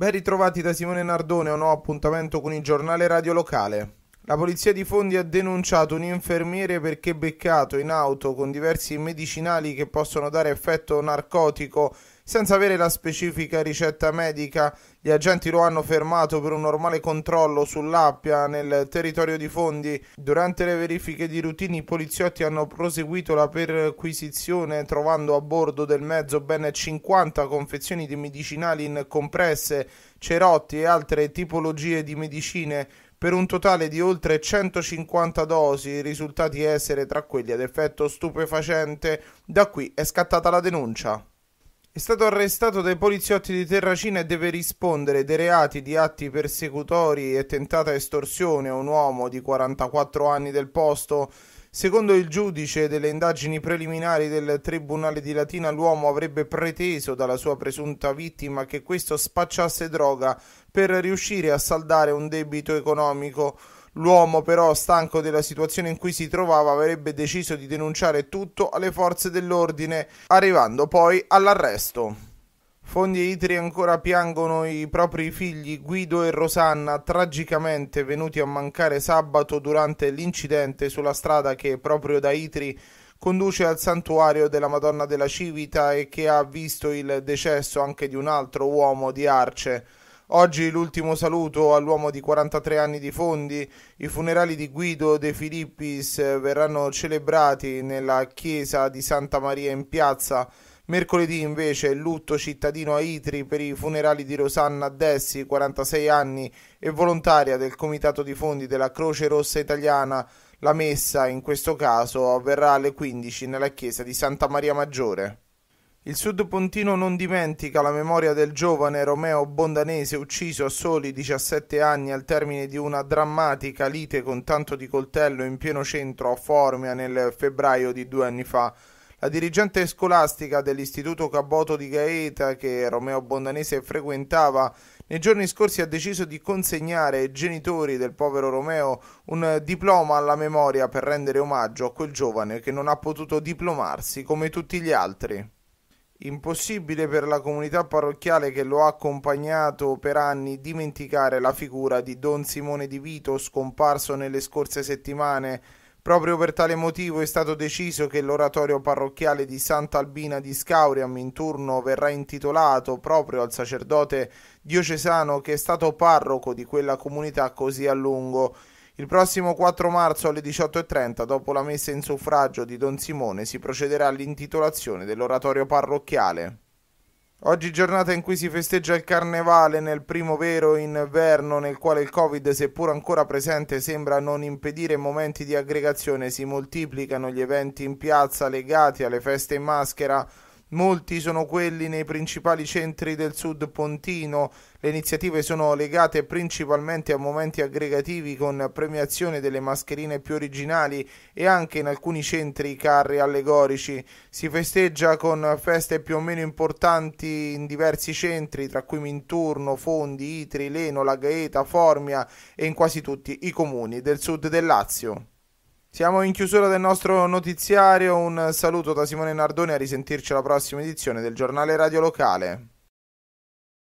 Ben ritrovati da Simone Nardone, un nuovo appuntamento con il giornale radio locale. La polizia di Fondi ha denunciato un infermiere perché beccato in auto con diversi medicinali che possono dare effetto narcotico senza avere la specifica ricetta medica, gli agenti lo hanno fermato per un normale controllo sull'Appia nel territorio di Fondi. Durante le verifiche di routine i poliziotti hanno proseguito la perquisizione trovando a bordo del mezzo ben 50 confezioni di medicinali in compresse, cerotti e altre tipologie di medicine per un totale di oltre 150 dosi, risultati essere tra quelli ad effetto stupefacente. Da qui è scattata la denuncia. È stato arrestato dai poliziotti di Terracina e deve rispondere dei reati di atti persecutori e tentata estorsione a un uomo di 44 anni del posto. Secondo il giudice delle indagini preliminari del Tribunale di Latina, l'uomo avrebbe preteso dalla sua presunta vittima che questo spacciasse droga per riuscire a saldare un debito economico. L'uomo però, stanco della situazione in cui si trovava, avrebbe deciso di denunciare tutto alle forze dell'ordine, arrivando poi all'arresto. Fondi e Itri ancora piangono i propri figli Guido e Rosanna, tragicamente venuti a mancare sabato durante l'incidente sulla strada che proprio da Itri conduce al santuario della Madonna della Civita e che ha visto il decesso anche di un altro uomo di Arce. Oggi l'ultimo saluto all'uomo di 43 anni di fondi. I funerali di Guido De Filippis eh, verranno celebrati nella chiesa di Santa Maria in piazza. Mercoledì invece il lutto cittadino a Itri per i funerali di Rosanna Dessi, 46 anni e volontaria del Comitato di Fondi della Croce Rossa Italiana. La messa in questo caso avverrà alle 15 nella chiesa di Santa Maria Maggiore. Il sud pontino non dimentica la memoria del giovane Romeo Bondanese ucciso a soli 17 anni al termine di una drammatica lite con tanto di coltello in pieno centro a Formia nel febbraio di due anni fa. La dirigente scolastica dell'istituto Caboto di Gaeta, che Romeo Bondanese frequentava, nei giorni scorsi ha deciso di consegnare ai genitori del povero Romeo un diploma alla memoria per rendere omaggio a quel giovane che non ha potuto diplomarsi come tutti gli altri. Impossibile per la comunità parrocchiale che lo ha accompagnato per anni dimenticare la figura di Don Simone di Vito scomparso nelle scorse settimane. Proprio per tale motivo è stato deciso che l'oratorio parrocchiale di Sant'Albina di Scauriam in turno verrà intitolato proprio al sacerdote diocesano che è stato parroco di quella comunità così a lungo. Il prossimo 4 marzo alle 18.30, dopo la messa in suffragio di Don Simone, si procederà all'intitolazione dell'oratorio parrocchiale. Oggi giornata in cui si festeggia il carnevale nel primo vero inverno nel quale il Covid, seppur ancora presente, sembra non impedire momenti di aggregazione, si moltiplicano gli eventi in piazza legati alle feste in maschera Molti sono quelli nei principali centri del sud pontino. Le iniziative sono legate principalmente a momenti aggregativi con premiazione delle mascherine più originali e anche in alcuni centri carri allegorici. Si festeggia con feste più o meno importanti in diversi centri, tra cui Minturno, Fondi, Itri, Leno, La Gaeta, Formia e in quasi tutti i comuni del sud del Lazio. Siamo in chiusura del nostro notiziario, un saluto da Simone Nardone, a risentirci alla prossima edizione del giornale radio locale.